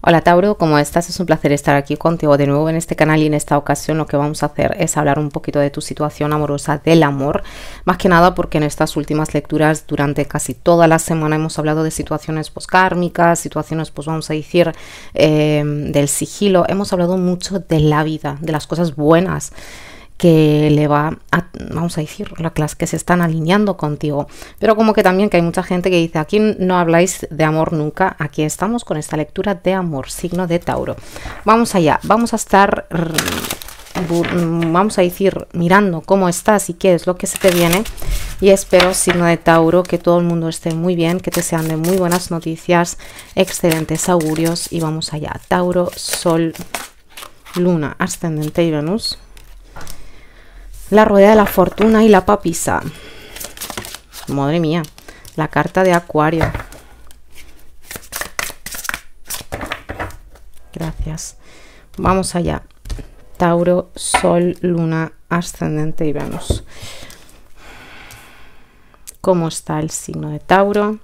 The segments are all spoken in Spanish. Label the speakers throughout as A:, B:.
A: Hola Tauro, cómo estás? Es un placer estar aquí contigo de nuevo en este canal y en esta ocasión lo que vamos a hacer es hablar un poquito de tu situación amorosa del amor, más que nada porque en estas últimas lecturas durante casi toda la semana hemos hablado de situaciones postkármicas, situaciones pues vamos a decir eh, del sigilo, hemos hablado mucho de la vida, de las cosas buenas que le va a, vamos a decir, clase que se están alineando contigo. Pero como que también que hay mucha gente que dice, aquí no habláis de amor nunca, aquí estamos con esta lectura de amor, signo de Tauro. Vamos allá, vamos a estar, vamos a decir, mirando cómo estás y qué es lo que se te viene. Y espero, signo de Tauro, que todo el mundo esté muy bien, que te sean de muy buenas noticias, excelentes augurios y vamos allá. Tauro, Sol, Luna, Ascendente y Venus. La rueda de la fortuna y la papisa. Madre mía, la carta de acuario. Gracias. Vamos allá. Tauro, Sol, Luna, Ascendente y Venus. ¿Cómo está el signo de Tauro?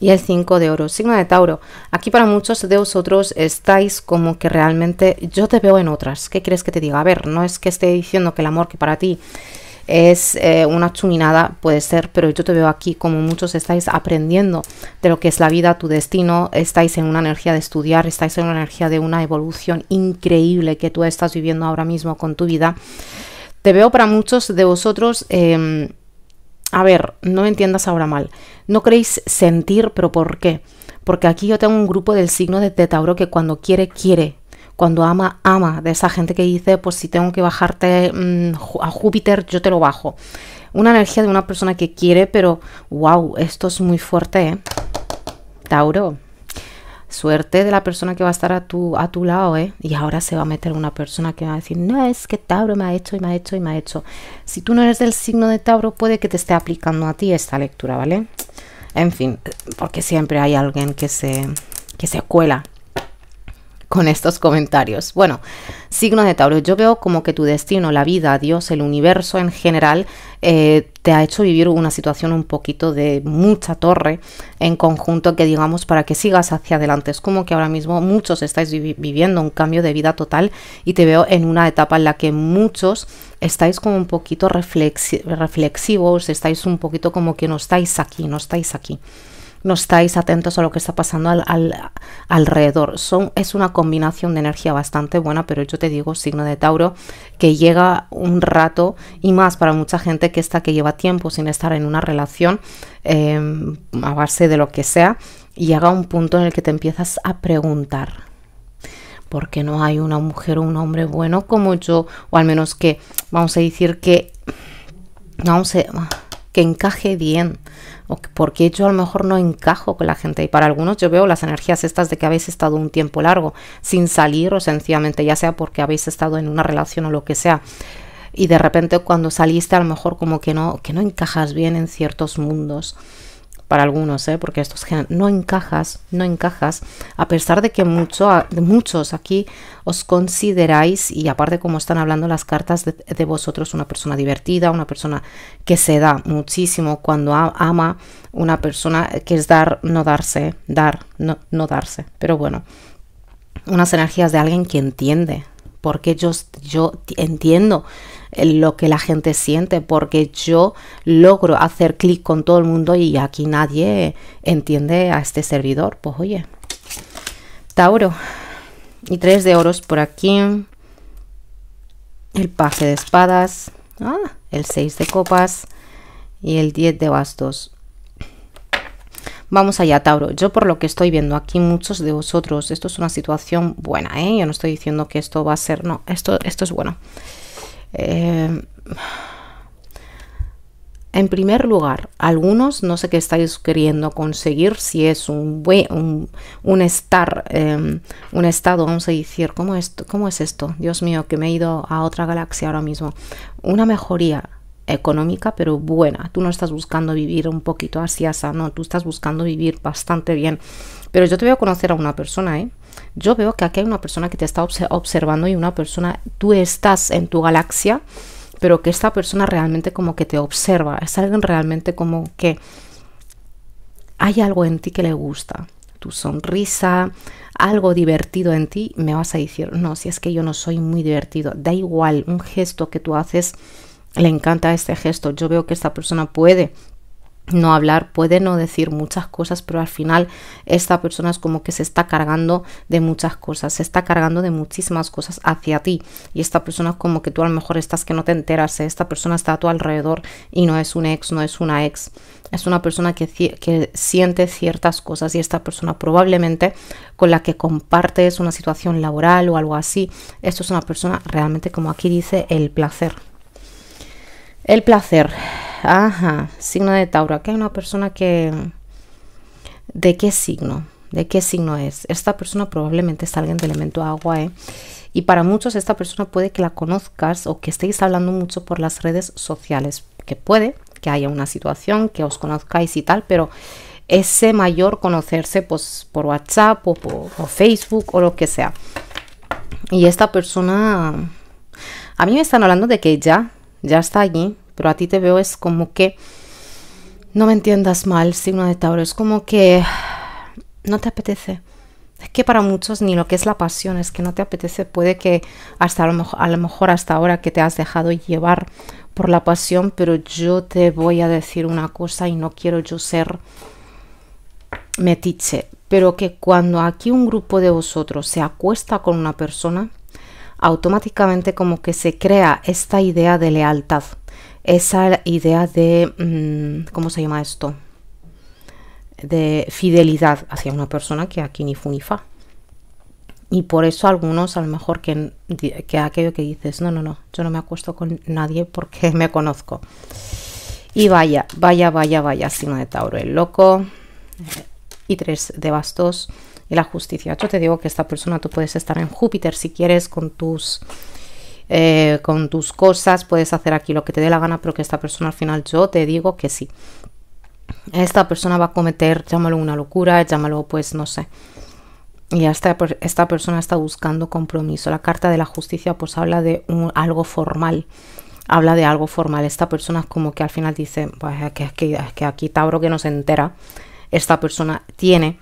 A: y el 5 de oro. Signo de Tauro, aquí para muchos de vosotros estáis como que realmente yo te veo en otras. ¿Qué crees que te diga? A ver, no es que esté diciendo que el amor que para ti es eh, una chuminada, puede ser, pero yo te veo aquí como muchos estáis aprendiendo de lo que es la vida, tu destino, estáis en una energía de estudiar, estáis en una energía de una evolución increíble que tú estás viviendo ahora mismo con tu vida. Te veo para muchos de vosotros... Em, a ver, no me entiendas ahora mal. No creéis sentir, pero ¿por qué? Porque aquí yo tengo un grupo del signo de Tauro que cuando quiere, quiere. Cuando ama, ama. De esa gente que dice, pues si tengo que bajarte mm, a Júpiter, yo te lo bajo. Una energía de una persona que quiere, pero wow, esto es muy fuerte, ¿eh? Tauro suerte de la persona que va a estar a tu, a tu lado, ¿eh? Y ahora se va a meter una persona que va a decir, no, es que Tauro me ha hecho y me ha hecho y me ha hecho. Si tú no eres del signo de Tauro, puede que te esté aplicando a ti esta lectura, ¿vale? En fin, porque siempre hay alguien que se, que se cuela con estos comentarios. Bueno, signo de Tauro, yo veo como que tu destino, la vida, Dios, el universo en general, eh, te ha hecho vivir una situación un poquito de mucha torre en conjunto que digamos para que sigas hacia adelante. Es como que ahora mismo muchos estáis viviendo un cambio de vida total y te veo en una etapa en la que muchos estáis como un poquito reflexivos, estáis un poquito como que no estáis aquí, no estáis aquí no estáis atentos a lo que está pasando al, alrededor. Son, es una combinación de energía bastante buena, pero yo te digo, signo de Tauro, que llega un rato y más para mucha gente que está que lleva tiempo sin estar en una relación em, a base de lo que sea, y llega un punto en el que te empiezas a preguntar por qué no hay una mujer o un hombre bueno como yo, o al menos que, vamos a decir que, vamos a, que encaje bien, porque yo a lo mejor no encajo con la gente. Y para algunos yo veo las energías estas de que habéis estado un tiempo largo sin salir o sencillamente ya sea porque habéis estado en una relación o lo que sea. Y de repente cuando saliste a lo mejor como que no, que no encajas bien en ciertos mundos para algunos, ¿eh? porque estos no encajas, no encajas, a pesar de que mucho, muchos aquí os consideráis, y aparte como están hablando las cartas de, vosotros, una persona divertida, una persona que se da muchísimo cuando ama, una persona que es dar, no darse, dar, no, no darse. Pero bueno, unas energías de alguien que entiende, porque yo, yo entiendo lo que la gente siente, porque yo logro hacer clic con todo el mundo y aquí nadie entiende a este servidor. Pues oye, Tauro. Y tres de oros por aquí. El pase de espadas. Ah, el 6 de copas. Y el 10 de bastos. Vamos allá, Tauro. Yo por lo que estoy viendo aquí, muchos de vosotros, esto es una situación buena, ¿eh? Yo no estoy diciendo que esto va a ser, no, esto, esto es bueno. Em, en primer lugar, algunos no sé qué estáis queriendo conseguir, si es un, un, estar, em, un estado, vamos a decir, ¿cómo, esto, ¿cómo es esto? Dios mío, que me he ido a otra galaxia ahora mismo. Una mejoría, económica, pero buena. Tú no estás buscando vivir un poquito así, asa, no, tú estás buscando vivir bastante bien. Pero yo te voy a conocer a una persona, ¿eh? Yo veo que aquí hay una persona que te está observando y una persona, tú estás en tu galaxia, pero que esta persona realmente como que te observa, es alguien realmente como que hay algo en ti que le gusta tu sonrisa, algo divertido en ti, me vas a decir, no, si es que yo no soy muy divertido, da igual un gesto que tú haces le encanta este gesto. Yo veo que esta persona puede no hablar, puede no decir muchas cosas, pero al final esta persona es como que se está cargando de muchas cosas, se está cargando de muchísimas cosas hacia ti y esta persona es como que tú a lo mejor estás que no te enteras, ¿eh? esta persona está a tu alrededor y no es un ex, no es una ex, es una persona que, que siente ciertas cosas y esta persona probablemente con la que compartes una situación laboral o algo así, esto es una persona realmente como aquí dice el placer el placer. Ajá, signo de Tauro. Aquí hay una persona que... ¿De qué signo? ¿De qué signo es? Esta persona probablemente es alguien de elemento agua, ¿eh? Y para muchos esta persona puede que la conozcas o que estéis hablando mucho por las redes sociales. Que puede que haya una situación, que os conozcáis y tal, pero ese mayor conocerse pues, por WhatsApp o, por, o Facebook o lo que sea. Y esta persona... A mí me están hablando de que ya ya está allí, pero a ti te veo es como que, no me entiendas mal, signo de Tauro, es como que no te apetece. Es que para muchos ni lo que es la pasión, es que no te apetece, puede que hasta a lo mejor hasta ahora que te has dejado llevar por la pasión, pero yo te voy a decir una cosa y no quiero yo ser metiche, pero que cuando aquí un grupo de vosotros se acuesta con una persona, automáticamente como que se crea esta idea de lealtad, esa idea de, mm, ¿cómo se llama esto? De fidelidad hacia una persona que aquí ni fu ni fa. Y por eso algunos a lo mejor que, que aquello que dices, no, no, no, yo no me acuesto con nadie porque me conozco. Y vaya, vaya, vaya, vaya, signo de Tauro, el loco. Eh, y tres de bastos y la justicia. Yo te digo que esta persona tú puedes estar en Júpiter si quieres con tus... Eh, con tus cosas, puedes hacer aquí lo que te dé la gana, pero que esta persona al final yo te digo que sí. Esta persona va a cometer, llámalo una locura, llámalo pues no sé. Y esta, esta persona está buscando compromiso. La carta de la justicia pues habla de algo formal. Habla de algo formal. Esta persona es como que al final dice, pues que, que, que aquí Tauro que no se entera. Esta persona tiene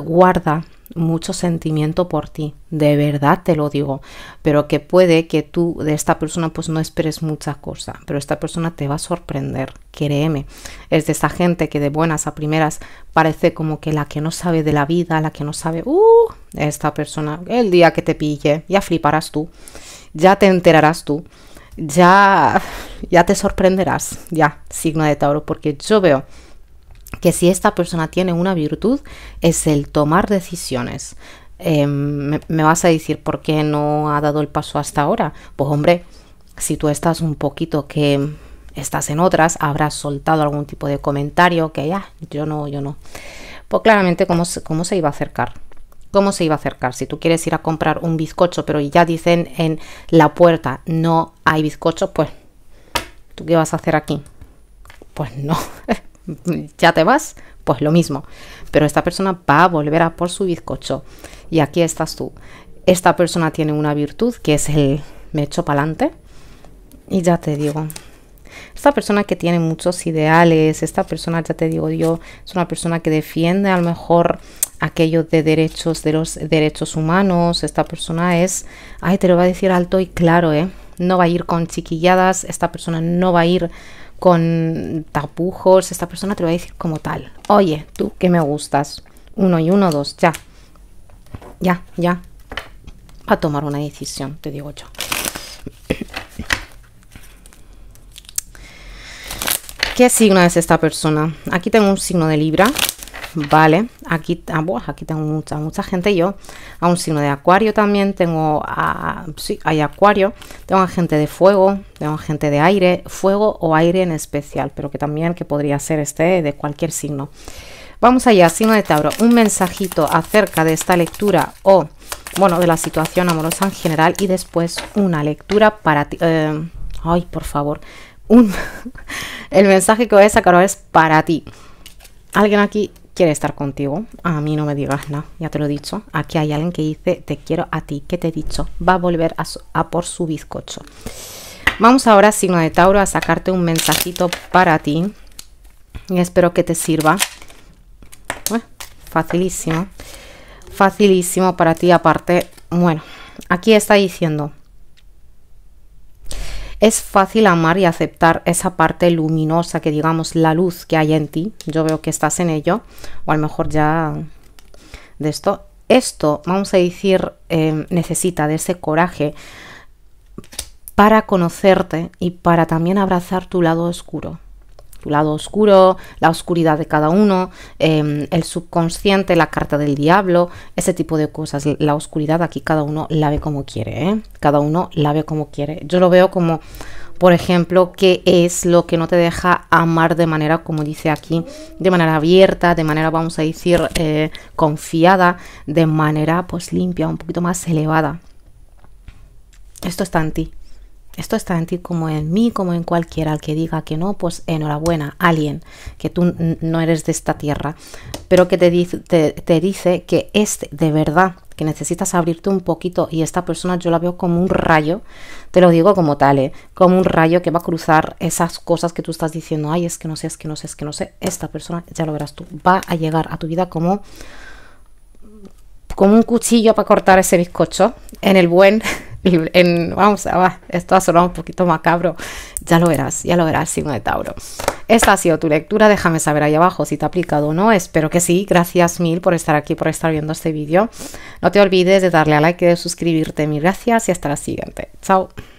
A: guarda mucho sentimiento por ti, de verdad te lo digo, pero que puede que tú de esta persona pues no esperes mucha cosa, pero esta persona te va a sorprender, créeme. Es de esa gente que de buenas a primeras parece como que la que no sabe de la vida, la que no sabe, uh, esta persona, el día que te pille, ya fliparás tú, ya te enterarás tú, ya, ya te sorprenderás, ya, signo de Tauro, porque yo veo que si esta persona tiene una virtud es el tomar decisiones. Em, me, vas a decir por qué no ha dado el paso hasta ahora. Pues hombre, si tú estás un poquito que estás en otras, habrás soltado algún tipo de comentario que ya, ah, yo no, yo no. Pues claramente, ¿cómo, cómo se iba a acercar? ¿Cómo se iba a acercar? Si tú quieres ir a comprar un bizcocho, pero ya dicen en la puerta no hay bizcocho, pues ¿tú qué vas a hacer aquí? Pues no. ya te vas, pues lo mismo. Pero esta persona va a volver a por su bizcocho. Y aquí estás tú. Esta persona tiene una virtud que es el me echo para adelante. Y ya te digo, esta persona que tiene muchos ideales, esta persona, ya te digo yo, es una persona que defiende a lo mejor aquello de derechos, de los derechos humanos, esta persona es, ay, te lo va a decir alto y claro, ¿eh? No va a ir con chiquilladas, esta persona no va a ir con tapujos, esta persona te lo va a decir como tal. Oye, tú que me gustas. Uno y uno, dos, ya. Ya, ya. a tomar una decisión, te digo yo. ¿Qué signo es esta persona? Aquí tengo un signo de Libra. Vale, aquí, ah, aquí tengo mucha, mucha gente yo. A un signo de acuario también tengo, a, sí, hay acuario. Tengo gente de fuego, tengo gente de aire, fuego o aire en especial, pero que también que podría ser este de cualquier signo. Vamos allá, signo de Tauro. Un mensajito acerca de esta lectura o, bueno, de la situación amorosa en general y después una lectura para ti. Eh, ay, por favor. Un, el mensaje que voy a sacar ahora es para ti. Alguien aquí quiere estar contigo. A mí no me digas nada, ya te lo he dicho. Aquí hay alguien que dice, te quiero a ti, que te he dicho. Va a volver a, por su bizcocho. Vamos ahora, signo de Tauro, a sacarte un mensajito para ti. Y espero que te sirva. facilísimo. Facilísimo para ti aparte. Bueno, aquí está diciendo, es fácil amar y aceptar esa parte luminosa, que digamos la luz que hay en ti. Yo veo que estás en ello, o a lo mejor ya de esto. Esto, vamos a decir, eh, necesita de ese coraje para conocerte y para también abrazar tu lado oscuro lado oscuro, la oscuridad de cada uno, em, el subconsciente, la carta del diablo, ese tipo de cosas. La oscuridad aquí cada uno la ve como quiere, ¿eh? cada uno la ve como quiere. Yo lo veo como, por ejemplo, qué es lo que no te deja amar de manera, como dice aquí, de manera abierta, de manera, vamos a decir, eh, confiada, de manera pues limpia, un poquito más elevada. Esto está en ti esto está en ti como en mí, como en cualquiera. que diga que no, pues enhorabuena, alguien, que tú no eres de esta tierra, pero que te, dice, te, dice que es de verdad, que necesitas abrirte un poquito y esta persona yo la veo como un rayo, te lo digo como tal, ¿eh? como un rayo que va a cruzar esas cosas que tú estás diciendo, ay, es que no sé, es que no sé, es que no sé, esta persona, ya lo verás tú, va a llegar a tu vida como, como un cuchillo para cortar ese bizcocho, en el buen... En, vamos, ah, a esto ha sonado un poquito macabro. Ya lo verás, ya lo verás, signo de Tauro. Esta ha sido tu lectura. Déjame saber ahí abajo si te ha aplicado o no. Espero que sí. Gracias mil por estar aquí, por estar viendo este vídeo. No te olvides de darle a like y de suscribirte. Mil gracias y hasta la siguiente. Chao.